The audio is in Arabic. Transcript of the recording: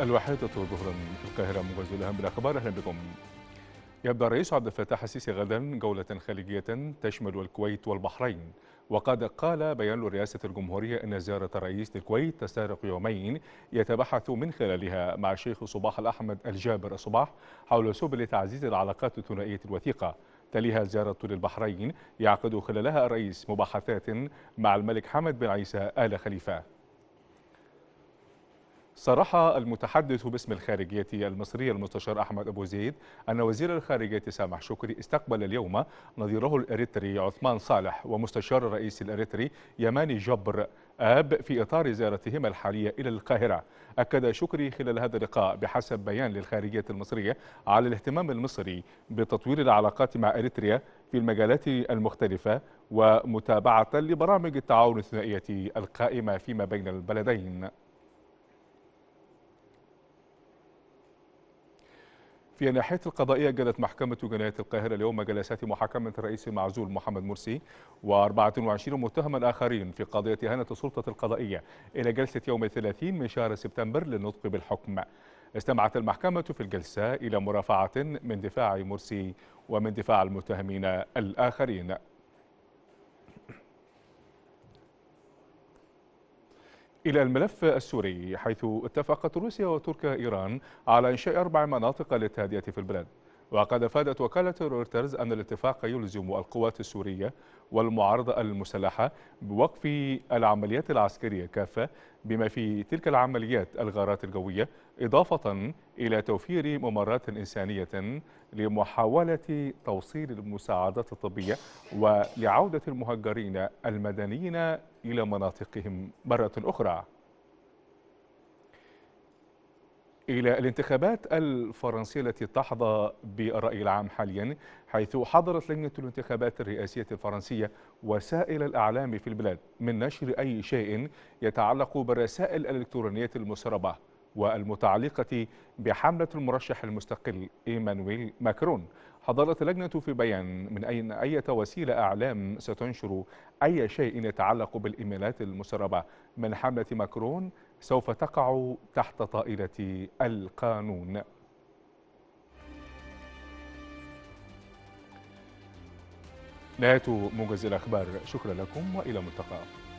الوحيدة ظهرا في القاهرة موجز الأهم بالأخبار أهلا بكم يبدأ الرئيس عبد الفتاح السيسي غدا جولة خليجية تشمل الكويت والبحرين وقد قال بيان رئاسة الجمهورية أن زيارة الرئيس للكويت تستغرق يومين يتبحث من خلالها مع الشيخ صباح الأحمد الجابر الصباح حول سبل تعزيز العلاقات الثنائية الوثيقة تليها زيارة للبحرين يعقد خلالها الرئيس مباحثات مع الملك حمد بن عيسى آل خليفة صرح المتحدث باسم الخارجية المصرية المستشار أحمد أبو زيد أن وزير الخارجية سامح شكري استقبل اليوم نظيره الإريتري عثمان صالح ومستشار الرئيس الإريتري يماني جبر آب في إطار زيارتهما الحالية إلى القاهرة أكد شكري خلال هذا اللقاء بحسب بيان للخارجية المصرية على الاهتمام المصري بتطوير العلاقات مع إريتريا في المجالات المختلفة ومتابعة لبرامج التعاون الثنائية القائمة فيما بين البلدين في ناحية القضائية جدت محكمة جناية القاهرة اليوم جلسات محاكمة الرئيس معزول محمد مرسي و24 متهم آخرين في قضية إهانة السلطة القضائية إلى جلسة يوم 30 من شهر سبتمبر للنطق بالحكم استمعت المحكمة في الجلسة إلى مرافعة من دفاع مرسي ومن دفاع المتهمين الآخرين إلى الملف السوري حيث اتفقت روسيا وتركيا إيران على إنشاء أربع مناطق للتهدئة في البلاد وقد أفادت وكالة رويترز أن الاتفاق يلزم القوات السورية والمعارضة المسلحة بوقف العمليات العسكرية كافة بما في تلك العمليات الغارات الجوية إضافة إلى توفير ممرات إنسانية لمحاولة توصيل المساعدات الطبية ولعودة المهجرين المدنيين إلى مناطقهم مرة أخرى إلى الانتخابات الفرنسية التي تحظى بالرأي العام حاليا حيث حضرت لجنة الانتخابات الرئاسية الفرنسية وسائل الأعلام في البلاد من نشر أي شيء يتعلق بالرسائل الإلكترونية المسربة والمتعلقة بحملة المرشح المستقل إيمانويل ماكرون حضرت اللجنة في بيان من أين أي وسيلة أعلام ستنشر أي شيء يتعلق بالإيميلات المسربة من حملة ماكرون سوف تقع تحت طائلة القانون نهاية موجز الأخبار شكرا لكم وإلى ملتقى